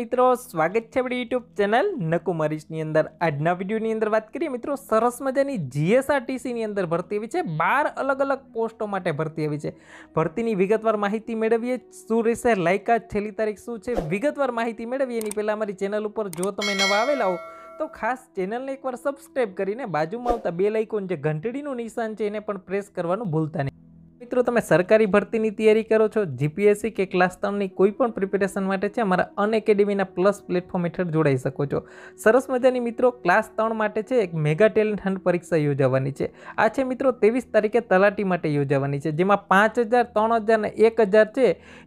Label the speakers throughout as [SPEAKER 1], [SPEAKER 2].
[SPEAKER 1] મિત્રો સ્વાગત છે આપણી યુટ્યુબ ચેનલ નકુમરીશની અંદર આજના વિડીયોની અંદર વાત કરીએ મિત્રો સરસ મજાની જીએસઆરટીસીની અંદર ભરતી આવી છે બાર અલગ અલગ પોસ્ટો માટે ભરતી આવી છે ભરતીની વિગતવાર માહિતી મેળવીએ શું રહેશે લાયકાત છેલ્લી તારીખ શું છે વિગતવાર માહિતી મેળવીએ એની પહેલાં અમારી ચેનલ ઉપર જો તમે નવા આવેલા હો તો ખાસ ચેનલને એકવાર સબસ્ક્રાઈબ કરીને બાજુમાં આવતા બે લાઇકોન જે ઘંટડીનું નિશાન છે એને પણ પ્રેસ કરવાનું ભૂલતા નહીં મિત્રો તમે સરકારી ભરતીની તૈયારી કરો છો જીપીએસસી કે ક્લાસ ત્રણની કોઈ પણ પ્રિપેરેશન માટે છે અમારા અન એકેડેમીના પ્લસ પ્લેટફોર્મ હેઠળ જોડાઈ શકો છો સરસ મજાની મિત્રો ક્લાસ ત્રણ માટે છે એક મેગા ટેલેન્ટ હન્ટ પરીક્ષા યોજાવાની છે આ છે મિત્રો ત્રેવીસ તારીખે તલાટી માટે યોજાવાની છે જેમાં પાંચ હજાર ત્રણ હજાર એક હજાર છે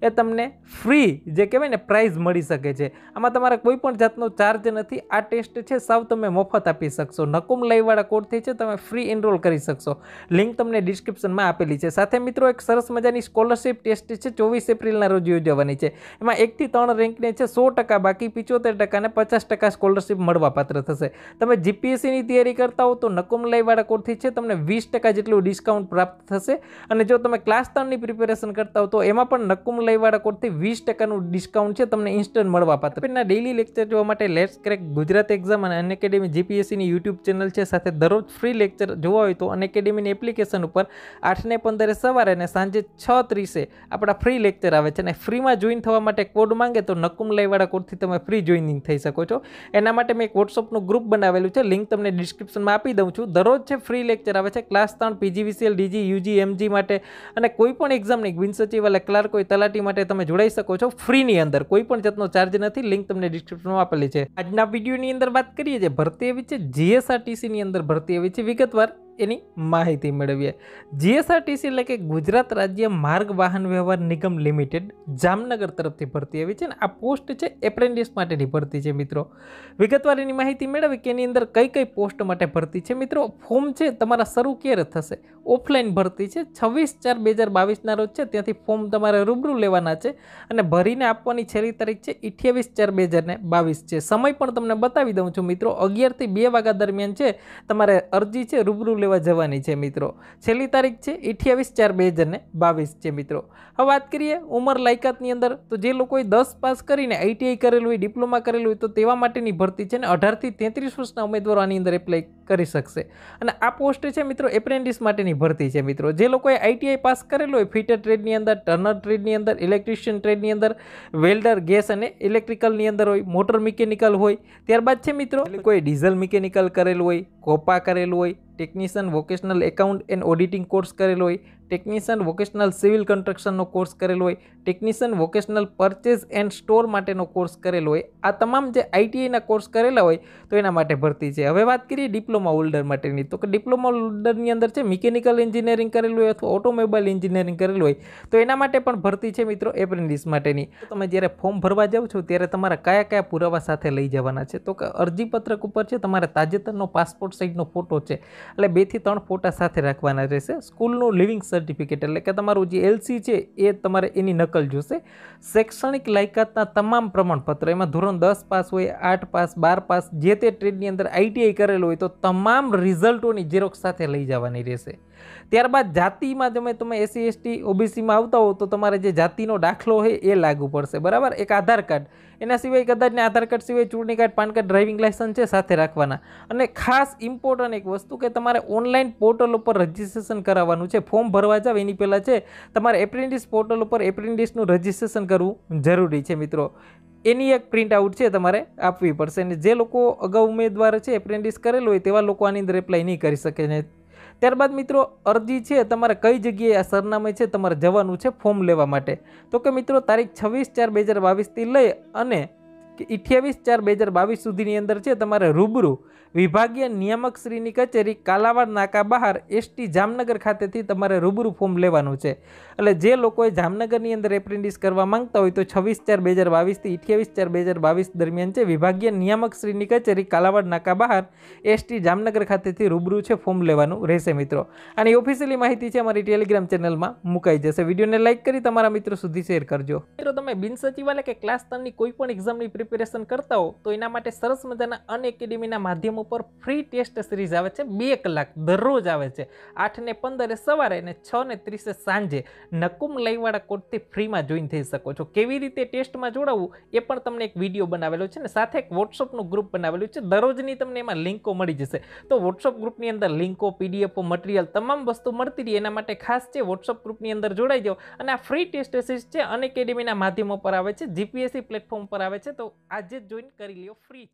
[SPEAKER 1] એ તમને ફ્રી જે કહેવાય ને પ્રાઇઝ મળી શકે છે આમાં તમારા કોઈ પણ જાતનો ચાર્જ નથી આ ટેસ્ટ છે સાવ તમે મફત આપી શકશો નકુમ લાઈવાળા કોડથી છે તમે ફ્રી એનરોલ કરી શકશો લિંક તમને ડિસ્ક્રિપ્શનમાં આપેલી છે સાથે મિત્રો મિત્રો એક સરસ મજાની સ્કોલરશિપ ટેસ્ટ છે ચોવીસ એપ્રિલના રોજ યોજવાની છે એમાં એકથી ત્રણ રેન્કને છે સો ટકા બાકી પિચોતેર ટકાને પચાસ ટકા સ્કોલરશિપ મળવાપાત્ર થશે તમે જીપીએસસીની તૈયારી કરતા હો તો નકુમ લાઈવાળા કોર્સથી છે તમને વીસ ટકા જેટલું ડિસ્કાઉન્ટ પ્રાપ્ત થશે અને જો તમે ક્લાસ ત્રણની પ્રિપેરેશન કરતા હો તો એમાં પણ નકુમ લાઈવાળા કોર્સથી વીસ ટકાનું ડિસ્કાઉન્ટ છે તમને ઇન્સ્ટન્ટ મળવાપાત્ર એના ડેઈલી લેક્ચર જોવા માટે લેટ્સ ક્રેક ગુજરાત એક્ઝામ અને અનએકેડેમી જીપીએસસીની યુટ્યુબ ચેનલ છે સાથે દરરોજ ફ્રી લેક્ચર જોવા હોય તો અનએકેડેમીની એપ્લિકેશન ઉપર આઠને પંદરે સવા સવારે અને સાંજે છ ત્રીસે આપણા ફ્રી લેક્ચર આવે છે અને ફ્રીમાં જોઈન થવા માટે કોડ માંગે તો નકુમ લાઈવાળા કોડથી તમે ફ્રી જોઈનિંગ થઈ શકો છો એના માટે મેં એક વોટ્સઅપનું ગ્રુપ બનાવેલું છે લિંક તમને ડિસ્ક્રિપ્શનમાં આપી દઉં છું દરરોજ છે ફ્રી લેક્ચર આવે છે ક્લાસ ત્રણ પીજીવીસીએલ ડીજી યુજી એમજી માટે અને કોઈ પણ એક્ઝામની બિન સચિવાલય ક્લાર્ક કોઈ તલાટી માટે તમે જોડાઈ શકો છો ફ્રીની અંદર કોઈ પણ જાતનો ચાર્જ નથી લિંક તમને ડિસ્ક્રિપ્શનમાં આપેલી છે આજના વિડીયોની અંદર વાત કરીએ છીએ ભરતી એવી છે જીએસઆરટીસીની અંદર ભરતી આવી છે વિગતવાર એની માહિતી મેળવીએ જીએસઆરટીસી એટલે કે ગુજરાત રાજ્ય માર્ગ વાહન વ્યવહાર નિગમ લિમિટેડ જામનગર તરફથી ભરતી આવી છે અને આ પોસ્ટ છે એપ્રેન્ટિસ માટેની ભરતી છે મિત્રો વિગતવાર એની માહિતી મેળવી કે એની અંદર કઈ કઈ પોસ્ટ માટે ભરતી છે મિત્રો ફોર્મ છે તમારા શરૂ ક્યારે થશે ઓફલાઈન ભરતી છે છવ્વીસ ચાર બે હજાર બાવીસના રોજ છે ત્યાંથી ફોર્મ તમારે રૂબરૂ લેવાના છે અને ભરીને આપવાની છેલ્લી તારીખ છે અઠ્યાવીસ ચાર બે હજાર ને બાવીસ છે સમય પણ તમને બતાવી દઉં છું મિત્રો અગિયારથી બે વાગ્યા દરમિયાન છે તમારે અરજી છે રૂબરૂ લેવા જવાની છે મિત્રો છેલ્લી તારીખ છે અઠ્યાવીસ ચાર બે હજારને બાવીસ છે મિત્રો હવે વાત કરીએ ઉંમર લાયકાતની અંદર તો જે લોકોએ દસ પાસ કરીને આઈટીઆઈ કરેલું હોય ડિપ્લોમા કરેલું હોય તો તેવા માટેની ભરતી છે ને અઢારથી તેત્રીસ વર્ષના ઉમેદવારો આની અંદર એપ્લાય કરી શકશે અને આ પોસ્ટ છે મિત્રો એપ્રેન્ટિસ માટેની ભરતી છે મિત્રો જે લોકોએ આઈટીઆઈ પાસ કરેલું હોય ફિટર ટ્રેડની અંદર ટર્નર ટ્રેડની અંદર ઇલેક્ટ્રિશિયન ટ્રેડની અંદર વેલ્ડર ગેસ અને ઇલેક્ટ્રિકલની અંદર હોય મોટર મિકેનિકલ હોય ત્યારબાદ છે મિત્રો કોઈ ડીઝલ મિકેનિકલ કરેલું હોય કોપા કરેલું હોય technician vocational account and auditing course કરેલો હોય ટેકનિશિયન વોકેશનલ સિવિલ કન્સ્ટ્રક્શનનો કોર્સ કરેલો હોય technician vocational purchase and store માટેનો કોર્સ કરેલો હોય આ તમામ જે આઈટીઆઈના કોર્સ કરેલા હોય તો એના માટે ભરતી છે હવે વાત કરીએ ડિપ્લોમા હોલ્ડર માટેની તો કે ડિપ્લોમા હોલ્ડરની અંદર છે મિકેનિકલ એન્જિનિયરિંગ કરેલું હોય અથવા ઓટોમોબાઈલ એન્જિનિયરિંગ કરેલું હોય તો એના માટે પણ ભરતી છે મિત્રો એપ્રેન્ટિસ માટેની તમે જ્યારે ફોર્મ ભરવા જાઓ છો ત્યારે તમારા કયા કયા પુરાવા સાથે લઈ જવાના છે તો કે અરજીપત્રક ઉપર છે તમારા તાજેતરનો પાસપોર્ટ સાઇઝનો ફોટો છે એટલે બેથી ત્રણ ફોટા સાથે રાખવાના રહેશે સ્કૂલનું લિવિંગ સર્ટિફિકેટ સર્ટિફિકેટ એટલે કે તમારું જે એલસી છે એ તમારે એની નકલ જોશે શૈક્ષણિક લાયકાતના તમામ પ્રમાણપત્ર એમાં ધોરણ દસ પાસ હોય આઠ પાસ બાર પાસ જે તે ટ્રેડની અંદર આઈટીઆઈ કરેલું હોય તો તમામ રિઝલ્ટોની ઝેરોક્ષ સાથે લઈ જવાની રહેશે ત્યારબાદ જાતિમાં તમે તમે એસસી એસટી ઓબીસીમાં આવતા હો તો તમારે જે જાતિનો દાખલો હોય એ લાગુ પડશે બરાબર એક આધાર કાર્ડ એના સિવાય કદાચને આધાર કાર્ડ સિવાય ચૂંટણી card PAN card driving licence છે સાથે રાખવાના અને ખાસ ઇમ્પોર્ટન્ટ એક વસ્તુ કે તમારે ઓનલાઈન પોર્ટલ ઉપર રજિસ્ટ્રેશન કરાવવાનું છે ફોર્મ ભરવા જાવ એની પહેલાં છે તમારે એપ્રેન્ટિસ પોર્ટલ ઉપર એપ્રેન્ટિસનું રજિસ્ટ્રેશન કરવું જરૂરી છે મિત્રો એની એક પ્રિન્ટ આઉટ છે તમારે આપવી પડશે અને જે લોકો અગાઉ ઉમેદવાર છે એપ્રેન્ટિસ કરેલું હોય તેવા લોકો આની અંદર એપ્લાય નહીં કરી શકે ત્યારબાદ મિત્રો અરજી છે તમારે કઈ જગ્યાએ આ સરનામે છે તમારે જવાનું છે ફોર્મ લેવા માટે તો કે મિત્રો તારીખ છવ્વીસ ચાર બે હજાર બાવીસથી લઈ અને કે અઠ્યાવીસ ચાર બે હજાર બાવીસ સુધીની અંદર છે તમારે રૂબરૂ વિભાગીય નિયામક શ્રીની કચેરી કાલાવાડ નાકા બહાર એસટી જામનગર ખાતેથી તમારે રૂબરૂ ફોર્મ લેવાનું છે એટલે જે લોકોએ જામનગરની અંદર એપ્રેન્ટિસ કરવા માંગતા હોય તો છવ્વીસ ચાર બે હજાર બાવીસથી અઠ્યાવીસ ચાર બે હજાર બાવીસ દરમિયાન છે વિભાગીય નિયામક શ્રીની કચેરી કાલાવાડ નાકા બહાર એસટી જામનગર ખાતેથી રૂબરૂ છે ફોર્મ લેવાનું રહેશે મિત્રો અને ઓફિશિયલી માહિતી છે અમારી ટેલિગ્રામ ચેનલમાં મુકાઈ જશે વિડીયોને લાઇક કરી તમારા મિત્રો સુધી શેર કરજો મિત્રો તમે બિન સચિવાલય કે ક્લાસ ત્રણની કોઈ પણ એક્ઝામની પ્રિપેર પ્રિપેરેશન કરતા હો તો એના માટે સરસ મજાના અન એકેડેમીના માધ્યમ ઉપર ફ્રી ટેસ્ટ સિરીઝ આવે છે બે કલાક દરરોજ આવે છે આઠ ને પંદરે સવારે અને છ ને ત્રીસે સાંજે નકુમ લઈવાળા કોર્ટથી ફ્રીમાં જોઈન થઈ શકો છો કેવી રીતે ટેસ્ટમાં જોડાવવું એ પણ તમને એક વિડીયો બનાવેલો છે ને સાથે એક વોટ્સઅપનું ગ્રુપ બનાવેલું છે દરરોજની તમને એમાં લિંકો મળી જશે તો વોટ્સઅપ ગ્રુપની અંદર લિંકો પીડીએફો મટીરિયલ તમામ વસ્તુ મળતી રહી એના માટે ખાસ છે વોટ્સઅપ ગ્રુપની અંદર જોડાઈ જાઓ અને આ ફ્રી ટેસ્ટ સિરીઝ છે અને એકેડેમીના માધ્યમો પર આવે છે જીપીએસસી પ્લેટફોર્મ પર આવે છે તો આજે જોઈન કરી લ્યો ફ્રી